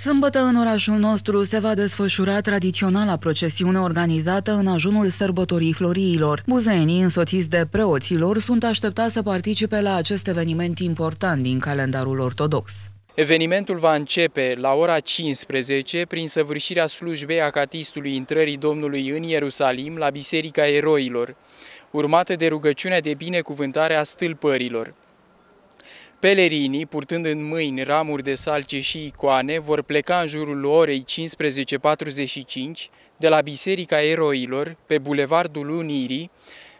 Sâmbătă în orașul nostru se va desfășura tradiționala procesiune organizată în ajunul sărbătorii floriilor. Buzenii, însoțiți de preoților sunt așteptați să participe la acest eveniment important din calendarul ortodox. Evenimentul va începe la ora 15 prin săvârșirea slujbei acatistului intrării Domnului în Ierusalim la Biserica Eroilor, urmată de rugăciunea de binecuvântare a stâlpărilor. Pelerinii, purtând în mâini ramuri de salce și icoane, vor pleca în jurul orei 15.45 de la Biserica Eroilor, pe Bulevardul Unirii,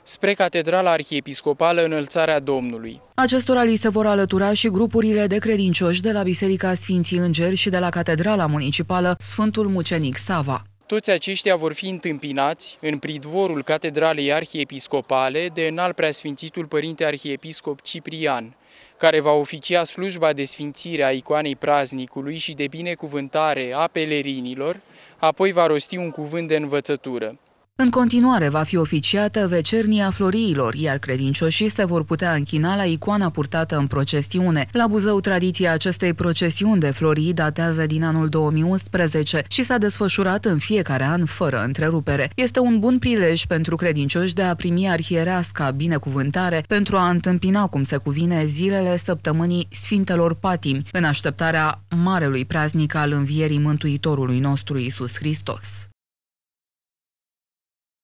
spre Catedrala Arhiepiscopală Înălțarea Domnului. Acestora li se vor alătura și grupurile de credincioși de la Biserica Sfinții Îngeri și de la Catedrala Municipală Sfântul Mucenic Sava. Toți aceștia vor fi întâmpinați în pridvorul Catedralei Arhiepiscopale de înalt preasfințitul Părinte Arhiepiscop Ciprian, care va oficia slujba de sfințire a icoanei praznicului și de binecuvântare a pelerinilor, apoi va rosti un cuvânt de învățătură. În continuare va fi oficiată vecernia floriilor, iar credincioșii se vor putea închina la icoana purtată în procesiune. La Buzău, tradiția acestei procesiuni de florii datează din anul 2011 și s-a desfășurat în fiecare an fără întrerupere. Este un bun prilej pentru credincioși de a primi arhierească binecuvântare pentru a întâmpina cum se cuvine zilele săptămânii Sfintelor Patimi, în așteptarea marelui praznic al învierii Mântuitorului nostru Isus Hristos.